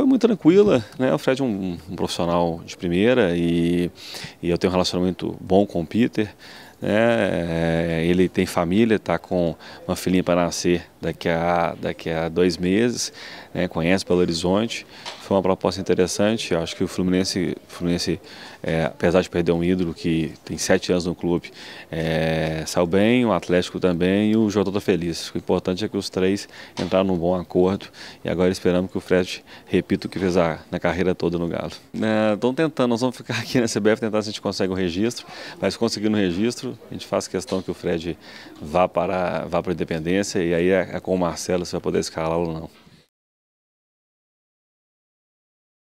Foi muito tranquila, né? O Fred é um, um profissional de primeira e, e eu tenho um relacionamento bom com o Peter. Né? É, ele tem família, está com uma filhinha para nascer daqui a, daqui a dois meses, né, conhece Belo Horizonte. Foi uma proposta interessante. Eu acho que o Fluminense, Fluminense é, apesar de perder um ídolo que tem sete anos no clube, é, saiu bem, o Atlético também e o Jota está feliz. O importante é que os três entraram num bom acordo e agora esperamos que o Fred repita o que fez a, na carreira toda no Galo. Estão é, tentando, nós vamos ficar aqui na CBF tentar se a gente consegue o um registro, mas conseguindo o um registro, a gente faz questão que o Fred vá para, vá para a Independência e aí é, é com o Marcelo se vai poder escalá-lo ou não.